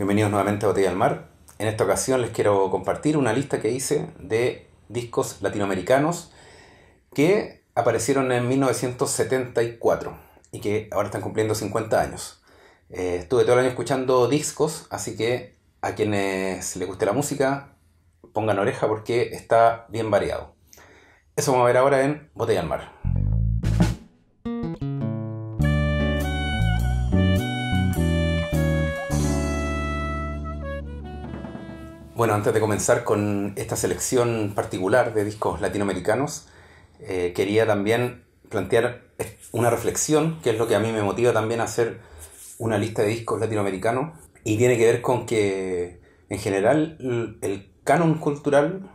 Bienvenidos nuevamente a Botella al Mar. En esta ocasión les quiero compartir una lista que hice de discos latinoamericanos que aparecieron en 1974 y que ahora están cumpliendo 50 años. Eh, estuve todo el año escuchando discos, así que a quienes les guste la música, pongan oreja porque está bien variado. Eso vamos a ver ahora en Botella al Mar. Bueno, antes de comenzar con esta selección particular de discos latinoamericanos, eh, quería también plantear una reflexión, que es lo que a mí me motiva también a hacer una lista de discos latinoamericanos, y tiene que ver con que en general el canon cultural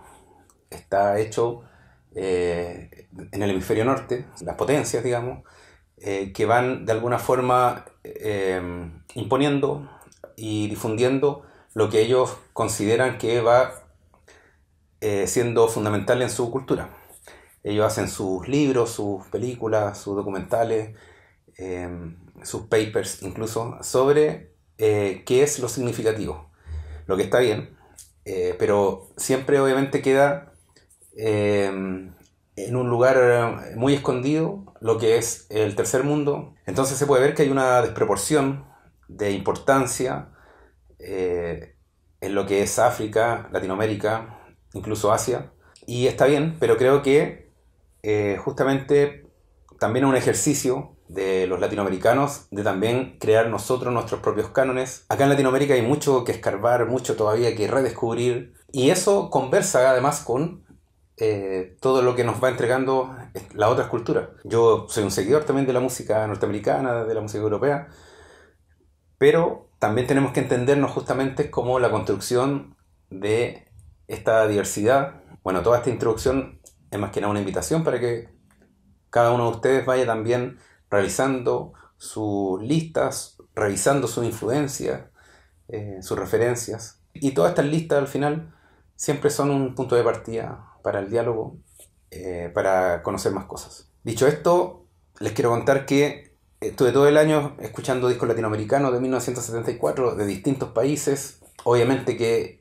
está hecho eh, en el hemisferio norte, las potencias, digamos, eh, que van de alguna forma imponiendo y difundiendo lo que ellos consideran que va eh, siendo fundamental en su cultura. Ellos hacen sus libros, sus películas, sus documentales, em, sus papers incluso, sobre eh, qué es lo significativo, lo que está bien, eh, pero siempre obviamente queda em, en un lugar muy escondido lo que es el tercer mundo. Entonces se puede ver que hay una desproporción de importancia eh, en lo que es África, Latinoamérica, incluso Asia. Y está bien, pero creo que eh, justamente también es un ejercicio de los latinoamericanos de también crear nosotros nuestros propios cánones. Acá en Latinoamérica hay mucho que escarbar, mucho todavía que redescubrir. Y eso conversa además con eh, todo lo que nos va entregando la otra escultura Yo soy un seguidor también de la música norteamericana, de la música europea, pero también tenemos que entendernos justamente como la construcción de esta diversidad. Bueno, toda esta introducción es más que nada una invitación para que cada uno de ustedes vaya también revisando sus listas, revisando su influencia, eh, sus referencias. Y todas estas listas al final siempre son un punto de partida para el diálogo, eh, para conocer más cosas. Dicho esto, les quiero contar que estuve todo el año escuchando discos latinoamericanos de 1974 de distintos países. Obviamente que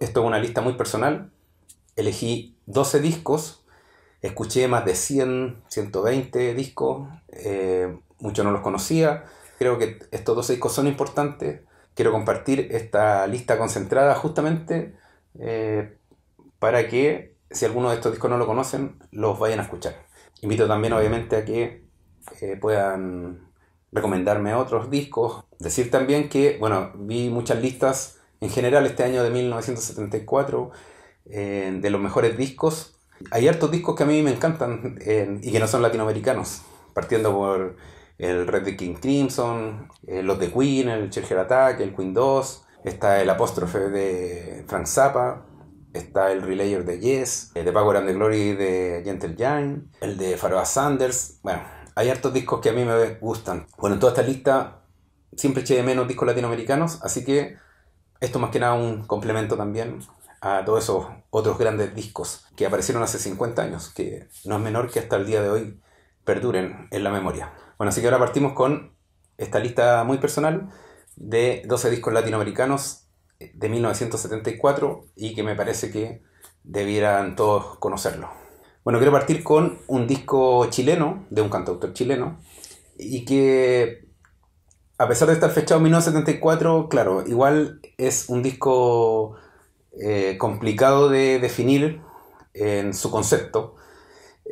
esto es una lista muy personal. Elegí 12 discos, escuché más de 100, 120 discos, eh, muchos no los conocía. Creo que estos 12 discos son importantes. Quiero compartir esta lista concentrada justamente eh, para que si alguno de estos discos no lo conocen, los vayan a escuchar. Invito también obviamente a que puedan recomendarme otros discos. Decir también que, bueno, vi muchas listas en general este año de 1974 eh, de los mejores discos. Hay hartos discos que a mí me encantan eh, y que no son latinoamericanos, partiendo por el Red de King Crimson, eh, los de Queen, el Cherger Attack, el Queen 2, está el apóstrofe de Frank Zappa, está el Relayer de Yes, el de Power and the Glory de Gentle Giant, el de Faroah Sanders, bueno, hay hartos discos que a mí me gustan. Bueno, en toda esta lista siempre eché de menos discos latinoamericanos, así que esto más que nada un complemento también a todos esos otros grandes discos que aparecieron hace 50 años, que no es menor que hasta el día de hoy perduren en la memoria. Bueno, así que ahora partimos con esta lista muy personal de 12 discos latinoamericanos de 1974 y que me parece que debieran todos conocerlo. Bueno, quiero partir con un disco chileno, de un cantautor chileno, y que a pesar de estar fechado en 1974, claro, igual es un disco eh, complicado de definir en su concepto.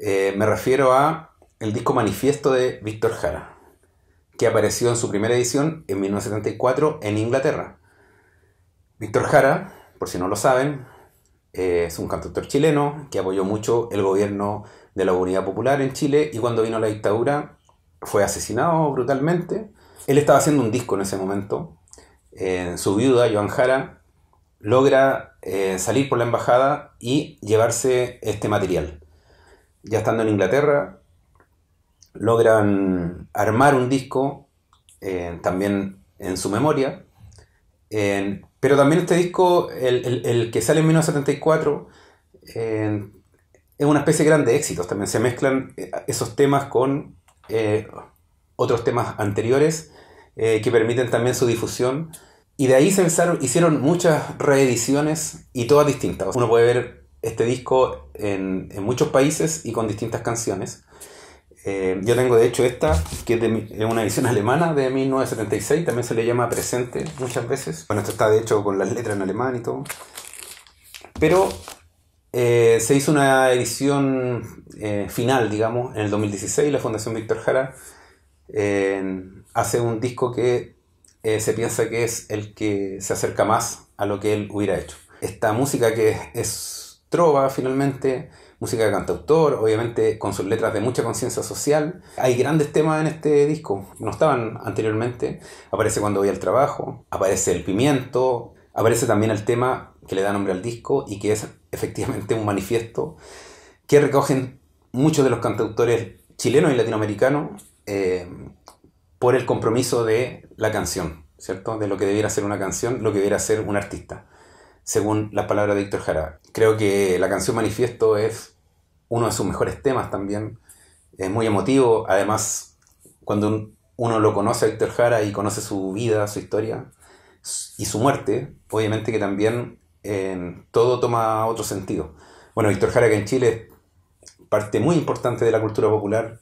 Eh, me refiero a el disco Manifiesto de Víctor Jara, que apareció en su primera edición en 1974 en Inglaterra. Víctor Jara, por si no lo saben, eh, es un cantautor chileno que apoyó mucho el gobierno de la Unidad Popular en Chile y cuando vino la dictadura fue asesinado brutalmente. Él estaba haciendo un disco en ese momento. Eh, su viuda, Joan Jara, logra eh, salir por la embajada y llevarse este material. Ya estando en Inglaterra, logran armar un disco también en su memoria. En, pero también este disco, el, que sale en 1974, eh, es una especie grande de éxitos. También se mezclan eh, esos temas con eh, otros temas anteriores que permiten también su difusión. Y de ahí se hicieron muchas reediciones y todas distintas. Uno puede ver este disco en muchos países y con distintas canciones. Eh, yo tengo de hecho esta, que es, de, una edición alemana de 1976, también se le llama presente muchas veces. Bueno, esto está de hecho con las letras en alemán y todo. Pero eh, se hizo una edición eh, final, digamos, en el 2016, la Fundación Víctor Jara hace un disco que se piensa que es el que se acerca más a lo que él hubiera hecho. Esta música que es, es trova finalmente música de cantautor, obviamente con sus letras de mucha conciencia social. Hay grandes temas en este disco, no estaban anteriormente. Aparece Cuando voy al trabajo, aparece El pimiento, aparece también el tema que le da nombre al disco y que es efectivamente un manifiesto que recogen muchos de los cantautores chilenos y latinoamericanos eh, por el compromiso de la canción, ¿cierto? De lo que debiera ser una canción, lo que debiera ser un artista, según las palabras de Víctor Jara. Creo que la canción manifiesto es uno de sus mejores temas también. Es muy emotivo. Además, cuando uno lo conoce a Víctor Jara y conoce su vida, su historia y su muerte, obviamente que también todo toma otro sentido. Bueno, Víctor Jara que en Chile es parte muy importante de la cultura popular.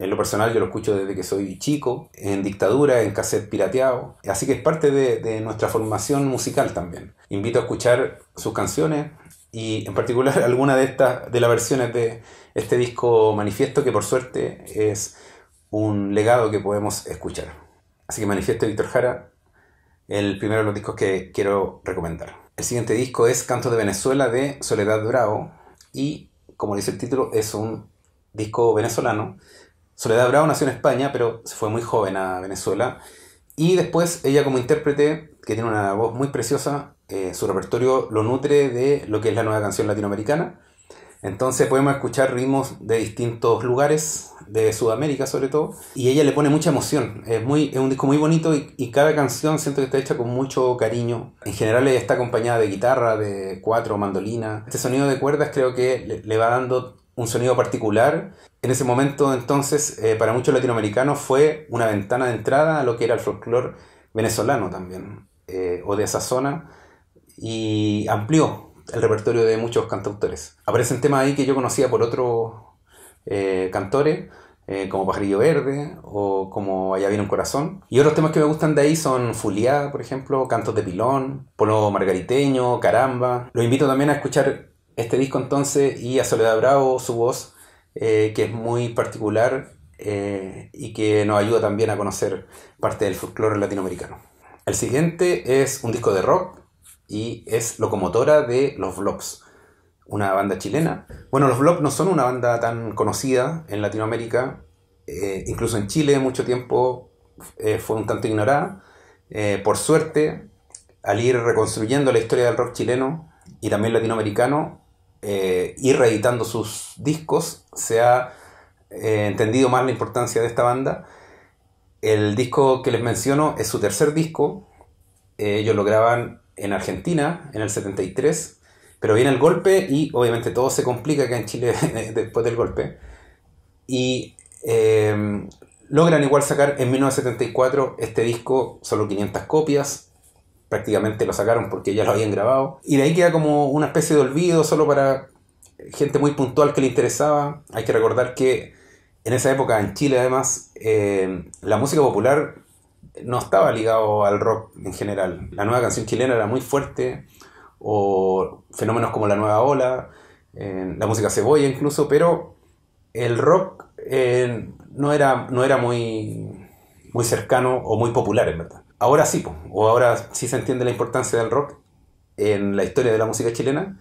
En lo personal yo lo escucho desde que soy chico, en dictadura, en cassette pirateado. Así que es parte de, de nuestra formación musical también. Invito a escuchar sus canciones, y en particular alguna de estas de las versiones de este disco manifiesto que por suerte es un legado que podemos escuchar. Así que manifiesto de Víctor Jara, el primero de los discos que quiero recomendar. El siguiente disco es Cantos de Venezuela de Soledad Bravo y como dice el título es un disco venezolano. Soledad Bravo nació en España pero se fue muy joven a Venezuela y después ella como intérprete que tiene una voz muy preciosa eh, su repertorio lo nutre de lo que es la nueva canción latinoamericana. Entonces podemos escuchar ritmos de distintos lugares, de Sudamérica sobre todo, y ella le pone mucha emoción. Es, muy, un disco muy bonito y, cada canción siento que está hecha con mucho cariño. En general está acompañada de guitarra, de cuatro, mandolina. Este sonido de cuerdas creo que le, va dando un sonido particular. En ese momento entonces, eh, para muchos latinoamericanos fue una ventana de entrada a lo que era el folclore venezolano también, eh, o de esa zona y amplió el repertorio de muchos cantautores. Aparecen temas ahí que yo conocía por otros eh, cantores, eh, como Pajarillo Verde o como Allá viene un corazón. Y otros temas que me gustan de ahí son Fuliá, por ejemplo, Cantos de Pilón, Polo Margariteño, Caramba. Los invito también a escuchar este disco entonces y a Soledad Bravo, su voz, eh, que es muy particular y que nos ayuda también a conocer parte del folclore latinoamericano. El siguiente es un disco de rock y es locomotora de Los Vlogs, una banda chilena. Bueno, Los Vlogs no son una banda tan conocida en Latinoamérica, eh, incluso en Chile mucho tiempo eh, fue un tanto ignorada. Eh, por suerte, al ir reconstruyendo la historia del rock chileno y también latinoamericano, ir reeditando sus discos, se ha entendido más la importancia de esta banda. El disco que les menciono es su tercer disco. ellos lo graban en Argentina en el 73, pero viene el golpe y obviamente todo se complica acá en Chile después del golpe. Y em, logran igual sacar en 1974 este disco, solo 500 copias, prácticamente lo sacaron porque ya lo habían grabado. Y de ahí queda como una especie de olvido solo para gente muy puntual que le interesaba. Hay que recordar que en esa época en Chile además em, la música popular no estaba ligado al rock en general. La nueva canción chilena era muy fuerte, o fenómenos como la nueva ola, eh, la música cebolla incluso, pero el rock eh, no era, no era muy, muy cercano o muy popular en verdad. Ahora sí, o ahora sí se entiende la importancia del rock en la historia de la música chilena.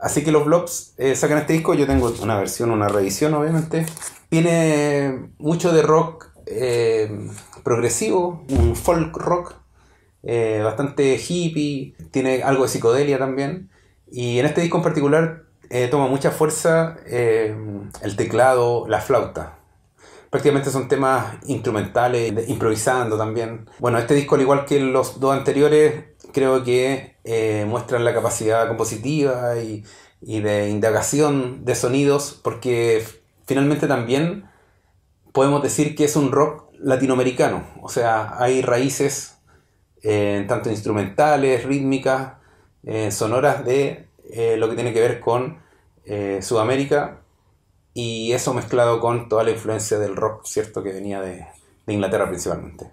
Así que los blogs eh, sacan este disco, yo tengo una versión, una revisión obviamente. Tiene mucho de rock progresivo, un folk rock, eh, bastante hippie, tiene algo de psicodelia también. Y en este disco en particular eh, toma mucha fuerza eh, el teclado, la flauta. Prácticamente son temas instrumentales, improvisando también. Bueno, este disco, al igual que los dos anteriores, creo que muestran la capacidad compositiva y, y de indagación de sonidos, porque finalmente también podemos decir que es un rock latinoamericano, o sea, hay raíces eh, tanto instrumentales, rítmicas, eh, sonoras de eh, lo que tiene que ver con Sudamérica y eso mezclado con toda la influencia del rock, ¿cierto? Que venía de, de Inglaterra principalmente.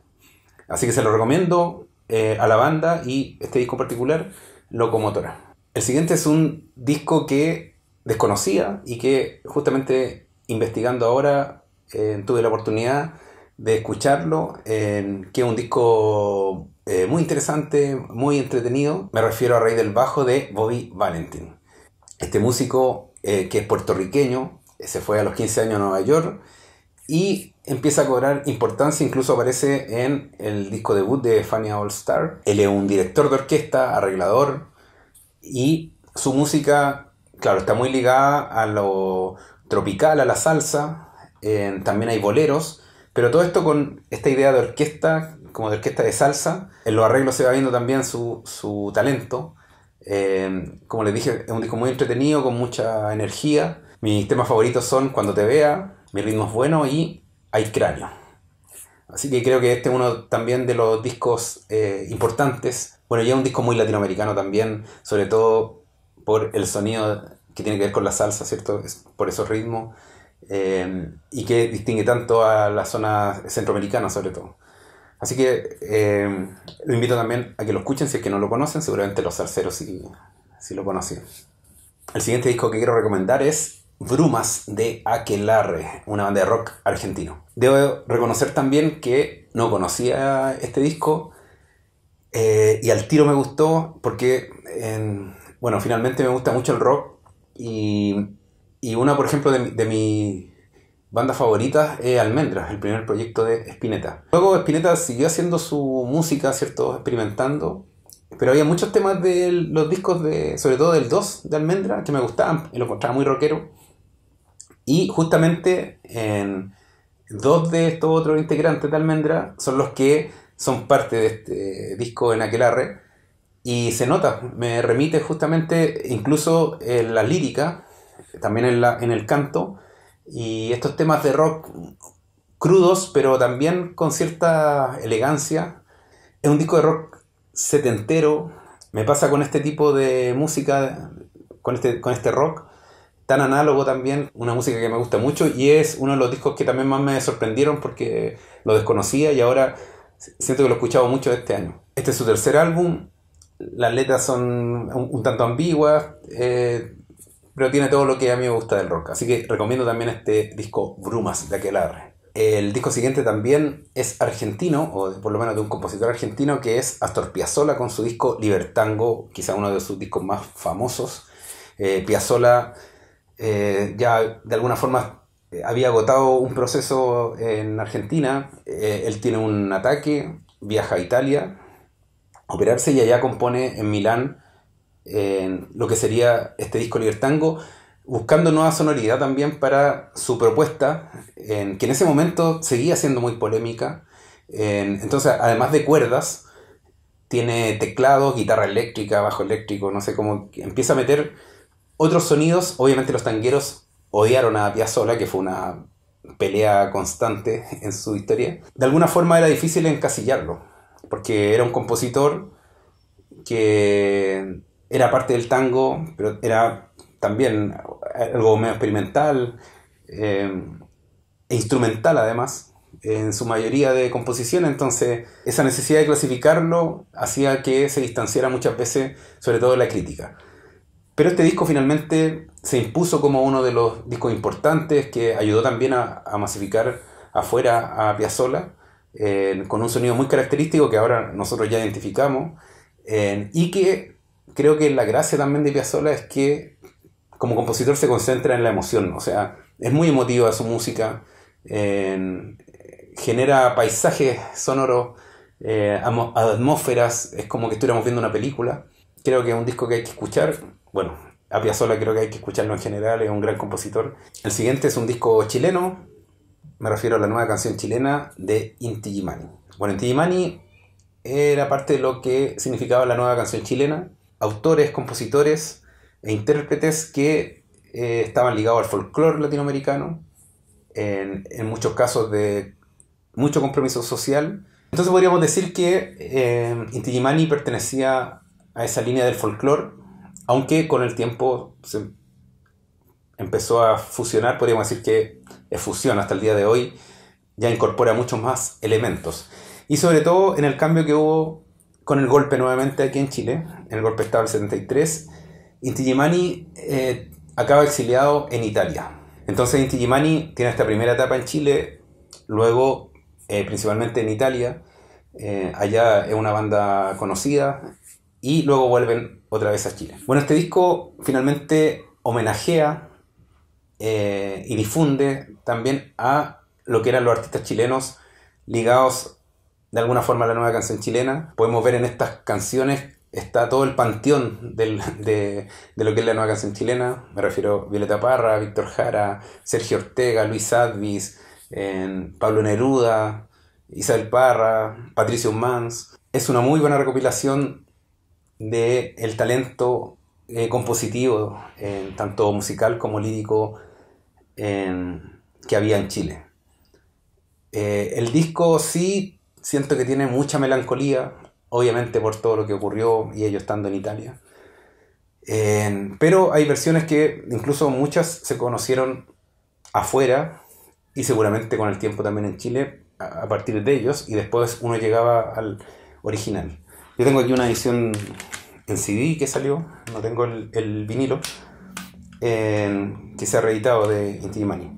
Así que se lo recomiendo a la banda y este disco particular, Locomotora. El siguiente es un disco que desconocía y que justamente investigando ahora tuve la oportunidad de escucharlo, que es un disco eh, muy interesante, muy entretenido. Me refiero a Rey del Bajo de Bobby Valentin. Este músico eh, que es puertorriqueño, eh, se fue a los 15 años a Nueva York y empieza a cobrar importancia, incluso aparece en el disco debut de Fania All Star. Él es un director de orquesta, arreglador y su música, claro, está muy ligada a lo tropical, a la salsa, también hay boleros, pero todo esto con esta idea de orquesta, como de orquesta de salsa, en los arreglos se va viendo también su, su talento. Eh, como les dije, es un disco muy entretenido, con mucha energía. Mis temas favoritos son Cuando te vea, Mi ritmo es bueno y Hay cráneo. Así que creo que este es uno también de los discos eh, importantes. Bueno, ya es un disco muy latinoamericano también, sobre todo por el sonido que tiene que ver con la salsa, ¿cierto? Por esos ritmos. Eh, y que distingue tanto a la zona centroamericana sobre todo. Así que eh, lo invito también a que lo escuchen, si es que no lo conocen, seguramente los arceros sí, lo conocen. El siguiente disco que quiero recomendar es Brumas de Aquelarre, una banda de rock argentino. Debo reconocer también que no conocía este disco eh, y al tiro me gustó porque, bueno, finalmente me gusta mucho el rock y y una, por ejemplo, de, de mi banda favorita es Almendras, el primer proyecto de Spinetta. Luego Spinetta siguió haciendo su música, ¿cierto? Experimentando. Pero había muchos temas de los discos, de, sobre todo del 2 de Almendra, que me gustaban, y lo encontraba muy rockero. Y justamente en dos de estos otros integrantes de Almendra son los que son parte de este disco en Aquelarre. Y se nota, me remite justamente incluso en la lírica, también en, el canto, y estos temas de rock crudos, pero también con cierta elegancia. Es un disco de rock setentero, me pasa con este tipo de música, con este, con este rock, tan análogo también, una música que me gusta mucho y es uno de los discos que también más me sorprendieron porque lo desconocía y ahora siento que lo he escuchado mucho este año. Este es su tercer álbum, las letras son un, tanto ambiguas, eh, pero tiene todo lo que a mí me gusta del rock. Así que recomiendo también este disco Brumas de Aquelarre. El disco siguiente también es argentino, o por lo menos de un compositor argentino, que es Astor Piazzolla con su disco Libertango, quizá uno de sus discos más famosos. piazzola eh, Piazzolla eh, ya de alguna forma eh, había agotado un proceso en Argentina, él tiene un ataque, viaja a Italia, operarse y allá compone en Milán en lo que sería este disco Libertango, buscando nueva sonoridad también para su propuesta, que en ese momento seguía siendo muy polémica. entonces, además de cuerdas, tiene teclado, guitarra eléctrica, bajo eléctrico, no sé cómo, empieza a meter otros sonidos. Obviamente los tangueros odiaron a Piazzolla, que fue una pelea constante en su historia. De alguna forma era difícil encasillarlo, porque era un compositor que era parte del tango, pero era también algo medio experimental eh, e instrumental además en su mayoría de composiciones. entonces esa necesidad de clasificarlo hacía que se distanciara muchas veces, sobre todo de la crítica. Pero este disco finalmente se impuso como uno de los discos importantes que ayudó también a, masificar afuera a Piazzolla, eh, con un sonido muy característico que ahora nosotros ya identificamos, eh, y que creo que la gracia también de Piazzolla es que como compositor se concentra en la emoción, o sea, es muy emotiva su música, genera paisajes sonoros, eh, atmósferas, es como que estuviéramos viendo una película. Creo que es un disco que hay que escuchar, bueno, a Piazzolla creo que hay que escucharlo en general, es un gran compositor. El siguiente es un disco chileno, me refiero a la nueva canción chilena de Inti Gimani. Bueno, Inti Gimani era parte de lo que significaba la nueva canción chilena, autores, compositores e intérpretes que eh, estaban ligados al folclore latinoamericano, en, muchos casos de mucho compromiso social. Entonces podríamos decir que eh, Intigimani pertenecía a esa línea del folclore, aunque con el tiempo se empezó a fusionar, podríamos decir que es fusión hasta el día de hoy, ya incorpora muchos más elementos. Y sobre todo en el cambio que hubo con el golpe nuevamente aquí en Chile, el golpe estado del 73, Intigimani eh, acaba exiliado en Italia. Entonces Intigimani tiene esta primera etapa en Chile, luego eh, principalmente en Italia, eh, allá es una banda conocida, y luego vuelven otra vez a Chile. Bueno, este disco finalmente homenajea y difunde también a lo que eran los artistas chilenos ligados de alguna forma la nueva canción chilena. Podemos ver en estas canciones está todo el panteón de, lo que es la nueva canción chilena. Me refiero a Violeta Parra, Víctor Jara, Sergio Ortega, Luis Advis, Pablo Neruda, Isabel Parra, Patricio Mans. Es una muy buena recopilación del el talento eh, compositivo, en tanto musical como lírico, que había en Chile. Eh, el disco sí siento que tiene mucha melancolía, obviamente por todo lo que ocurrió y ellos estando en Italia. pero hay versiones que incluso muchas se conocieron afuera y seguramente con el tiempo también en Chile a, partir de ellos y después uno llegaba al original. Yo tengo aquí una edición en CD que salió, no tengo el, vinilo, que se ha reeditado de Intimani.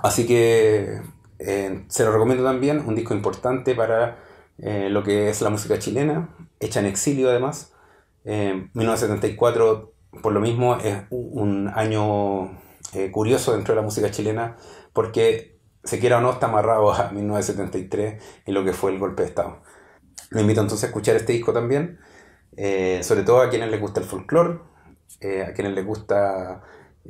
Así que eh, se lo recomiendo también, un disco importante para eh, lo que es la música chilena, hecha en exilio además. 1974, eh, por lo mismo, es un año curioso dentro de la música chilena porque, se quiera o no, está amarrado a 1973 en lo que fue el golpe de Estado. Lo invito entonces a escuchar este disco también, sobre todo a quienes les gusta el folclore, a quienes les gusta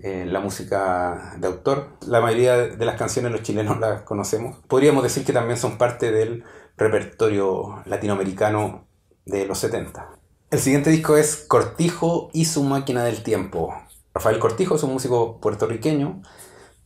eh, la música de autor. La mayoría de las canciones los chilenos las conocemos. Podríamos decir que también son parte del repertorio latinoamericano de los 70. El siguiente disco es Cortijo y su máquina del tiempo. Rafael Cortijo es un músico puertorriqueño,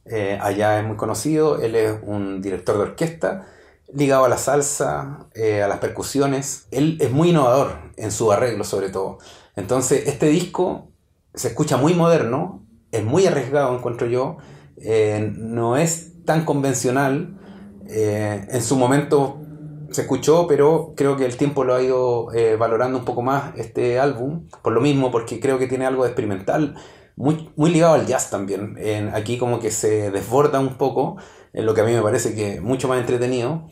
eh, allá es muy conocido, él es un director de orquesta ligado a la salsa, eh, a las percusiones. Él es muy innovador en su arreglo sobre todo. Entonces este disco se escucha muy moderno, es muy arriesgado, encuentro yo, eh, no es tan convencional. Eh, en su momento se escuchó, pero creo que el tiempo lo ha ido eh, valorando un poco más este álbum, por lo mismo, porque creo que tiene algo de experimental, muy, muy ligado al jazz también. aquí como que se desborda un poco, en lo que a mí me parece que es mucho más entretenido.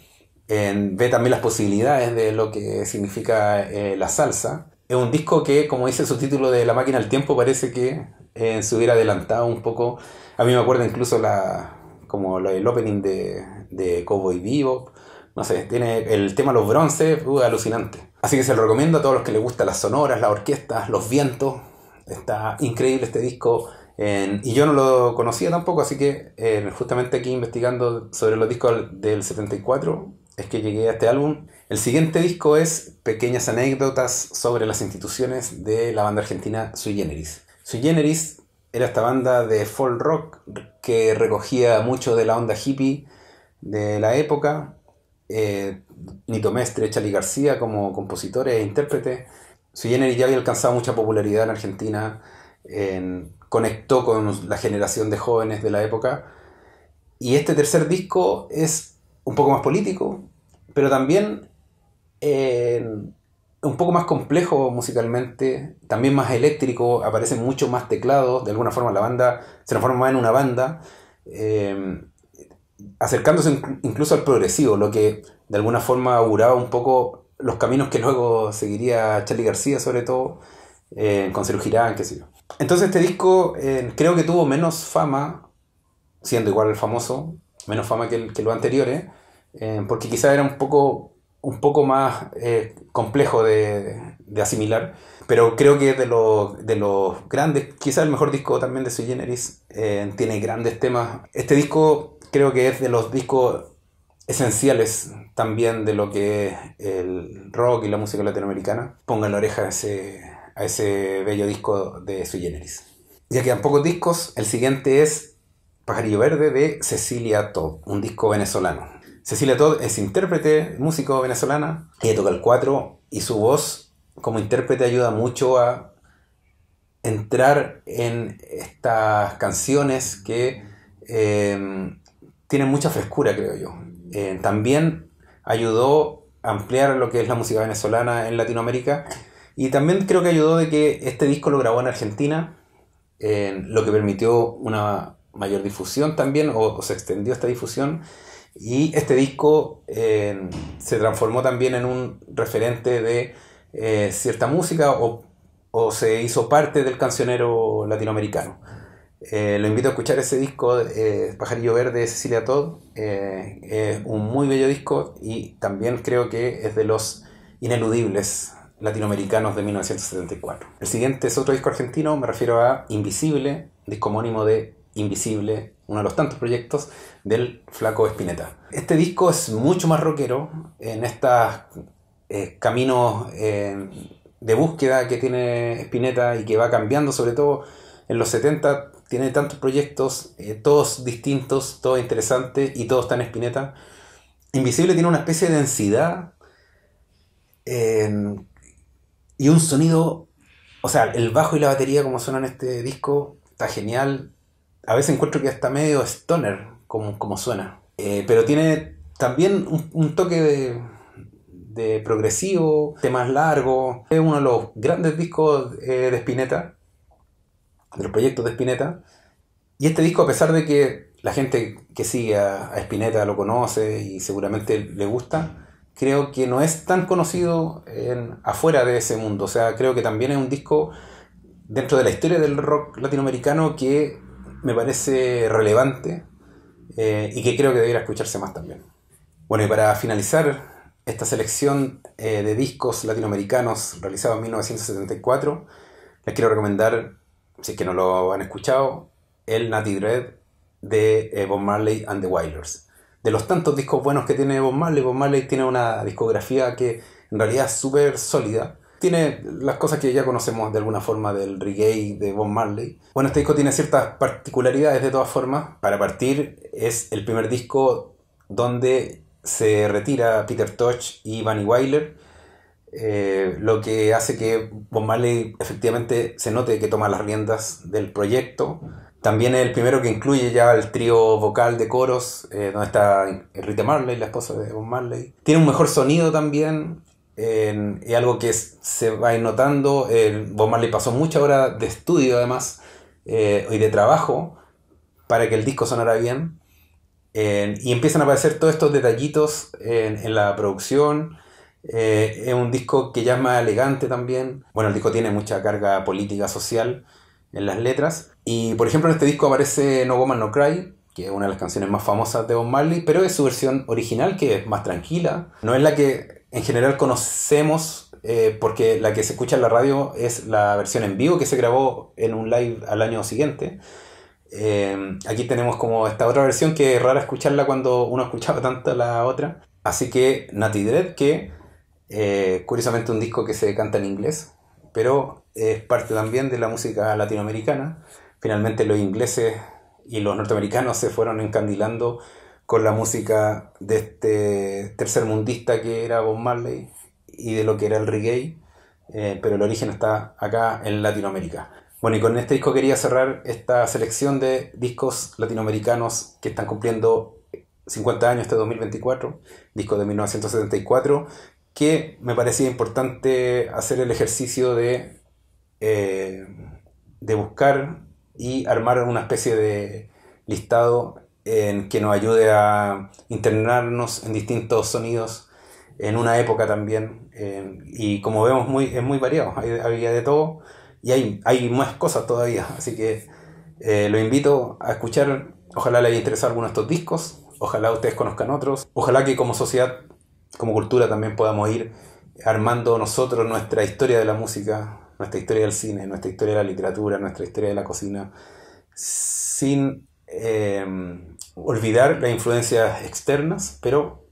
ve también las posibilidades de lo que significa la salsa es un disco que, como dice su título de La máquina del tiempo, parece que eh, se hubiera adelantado un poco. A mí me acuerdo incluso la como el opening de, de Cowboy Vivo. No sé, tiene el tema Los Bronces, uh, alucinante. Así que se lo recomiendo a todos los que les gustan las sonoras, las orquestas, los vientos. Está increíble este disco. y yo no lo conocía tampoco, así que eh, justamente aquí investigando sobre los discos del 74 es que llegué a este álbum el siguiente disco es Pequeñas anécdotas sobre las instituciones de la banda argentina Sui Generis. Sui Generis era esta banda de folk rock que recogía mucho de la onda hippie de la época. Eh, Nito Mestre, Charlie García como compositores e intérpretes. Sui Generis ya había alcanzado mucha popularidad en Argentina, conectó con la generación de jóvenes de la época. Y este tercer disco es un poco más político, pero también eh, un poco más complejo musicalmente, también más eléctrico, aparecen mucho más teclados, de alguna forma la banda se transforma en una banda, eh, acercándose incluso al progresivo, lo que de alguna forma auguraba un poco los caminos que luego seguiría Charlie García, sobre todo, eh, con Sergio qué sé yo. Entonces este disco creo que tuvo menos fama, siendo igual el famoso, menos fama que, que los anteriores, porque quizá era un poco un poco más eh, complejo de, asimilar, pero creo que de, de los grandes, quizás el mejor disco también de Sui Generis, eh, tiene grandes temas. Este disco creo que es de los discos esenciales también de lo que es el rock y la música latinoamericana. Pongan la oreja a ese, a ese bello disco de Sui Generis. Ya quedan pocos discos, el siguiente es Pajarillo Verde de Cecilia Todd, un disco venezolano Cecilia Todd es intérprete, músico venezolana, que toca el cuatro y su voz como intérprete ayuda mucho a entrar en estas canciones que em, tienen mucha frescura, creo yo. Em, también ayudó a ampliar lo que es la música venezolana en Latinoamérica y también creo que ayudó de que este disco lo grabó en Argentina, em, lo que permitió una mayor difusión también, o se extendió esta difusión. Y este disco eh, se transformó también en un referente de eh, cierta música o, se hizo parte del cancionero latinoamericano. Eh, lo invito a escuchar ese disco, Pajarillo Verde de Cecilia Todd. es un muy bello disco y también creo que es de los ineludibles latinoamericanos de 1974. El siguiente es otro disco argentino, me refiero a Invisible, disco homónimo de Invisible uno de los tantos proyectos del Flaco Espineta. Este disco es mucho más rockero en estos eh, caminos eh, de búsqueda que tiene Spinetta y que va cambiando, sobre todo en los 70 tiene tantos proyectos, eh, todos distintos, todos interesantes y todos en Spinetta. Invisible tiene una especie de densidad y un sonido, o sea, el bajo y la batería como suenan en este disco, está genial, a veces encuentro que está medio stoner, como, como suena. Eh, pero tiene también un, toque de, de, progresivo, temas largos. Es uno de los grandes discos eh, de Spinetta, de los proyectos de Spinetta. Y este disco, a pesar de que la gente que sigue a, Spinetta lo conoce y seguramente le gusta, creo que no es tan conocido en, afuera de ese mundo. O sea, creo que también es un disco dentro de la historia del rock latinoamericano que me parece relevante eh, y que creo que debería escucharse más también. Bueno, y para finalizar esta selección eh, de discos latinoamericanos realizados en 1974, les quiero recomendar, si es que no lo han escuchado, el Natty Dread de eh, Bob Marley and the Wailers. De los tantos discos buenos que tiene Bob Marley, Bob Marley tiene una discografía que en realidad es súper sólida tiene las cosas que ya conocemos de alguna forma del reggae de Bob Marley. Bueno, este disco tiene ciertas particularidades de todas formas. Para partir, es el primer disco donde se retira Peter Tosh y Vanny Wyler, eh, lo que hace que Bob Marley efectivamente se note que toma las riendas del proyecto. También es el primero que incluye ya el trío vocal de coros, eh, donde está Rita Marley, la esposa de Bob Marley. Tiene un mejor sonido también, es algo que se va notando. Eh, Bob Marley pasó mucha hora de estudio, además, eh, y de trabajo para que el disco sonara bien. y empiezan a aparecer todos estos detallitos en, la producción. Eh, es un disco que ya es más elegante también. Bueno, el disco tiene mucha carga política, social en las letras. Y por ejemplo, en este disco aparece No Woman No Cry, que es una de las canciones más famosas de Bob Marley, pero es su versión original, que es más tranquila. No es la que en general conocemos, eh, porque la que se escucha en la radio es la versión en vivo que se grabó en un live al año siguiente. Eh, aquí tenemos como esta otra versión que es rara escucharla cuando uno escuchaba tanto la otra. Así que Nati Dread, que eh, curiosamente un disco que se canta en inglés, pero es parte también de la música latinoamericana. Finalmente los ingleses y los norteamericanos se fueron encandilando con la música de este tercer mundista que era Bob Marley y de lo que era el reggae, eh, pero el origen está acá en Latinoamérica. Bueno, y con este disco quería cerrar esta selección de discos latinoamericanos que están cumpliendo 50 años este 2024, disco de 1974, que me parecía importante hacer el ejercicio de, eh, de buscar y armar una especie de listado que nos ayude a internarnos en distintos sonidos, en una época también. Eh, y como vemos, muy, es muy variado, hay, había de todo y hay, hay más cosas todavía. Así que eh, lo invito a escuchar, ojalá les haya interesado alguno de estos discos, ojalá ustedes conozcan otros, ojalá que como sociedad, como cultura también podamos ir armando nosotros nuestra historia de la música, nuestra historia del cine, nuestra historia de la literatura, nuestra historia de la cocina, sin Em, olvidar las influencias externas, pero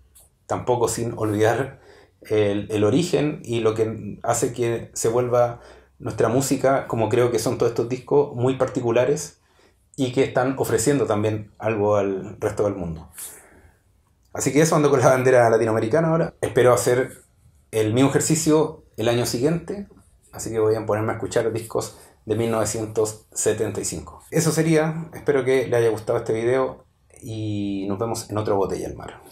tampoco sin olvidar el, el, origen y lo que hace que se vuelva nuestra música, como creo que son todos estos discos, muy particulares y que están ofreciendo también algo al resto del mundo. Así que eso ando con la bandera latinoamericana ahora. Espero hacer el mismo ejercicio el año siguiente, así que voy a ponerme a escuchar discos de 1975. Eso sería, espero que le haya gustado este video y nos vemos en otro botella al mar.